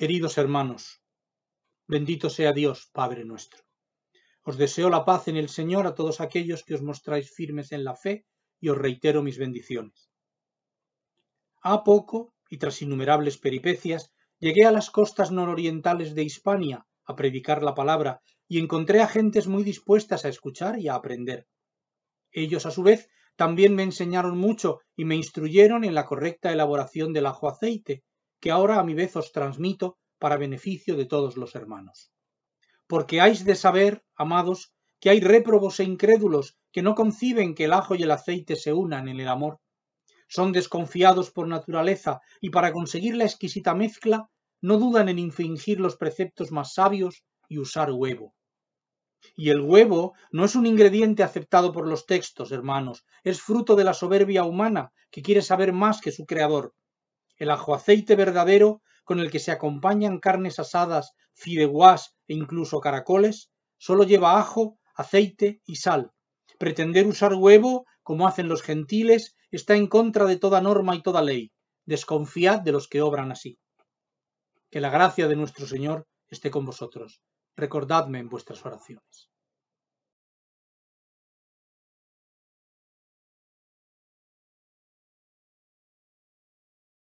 Queridos hermanos, bendito sea Dios, Padre nuestro. Os deseo la paz en el Señor a todos aquellos que os mostráis firmes en la fe y os reitero mis bendiciones. A poco, y tras innumerables peripecias, llegué a las costas nororientales de Hispania a predicar la palabra y encontré a gentes muy dispuestas a escuchar y a aprender. Ellos, a su vez, también me enseñaron mucho y me instruyeron en la correcta elaboración del ajo aceite, que ahora a mi vez os transmito para beneficio de todos los hermanos. Porque hay de saber, amados, que hay réprobos e incrédulos que no conciben que el ajo y el aceite se unan en el amor. Son desconfiados por naturaleza y para conseguir la exquisita mezcla no dudan en infringir los preceptos más sabios y usar huevo. Y el huevo no es un ingrediente aceptado por los textos, hermanos, es fruto de la soberbia humana que quiere saber más que su creador, el ajo aceite verdadero con el que se acompañan carnes asadas, fideguás e incluso caracoles, solo lleva ajo, aceite y sal. Pretender usar huevo, como hacen los gentiles, está en contra de toda norma y toda ley. Desconfiad de los que obran así. Que la gracia de nuestro Señor esté con vosotros. Recordadme en vuestras oraciones.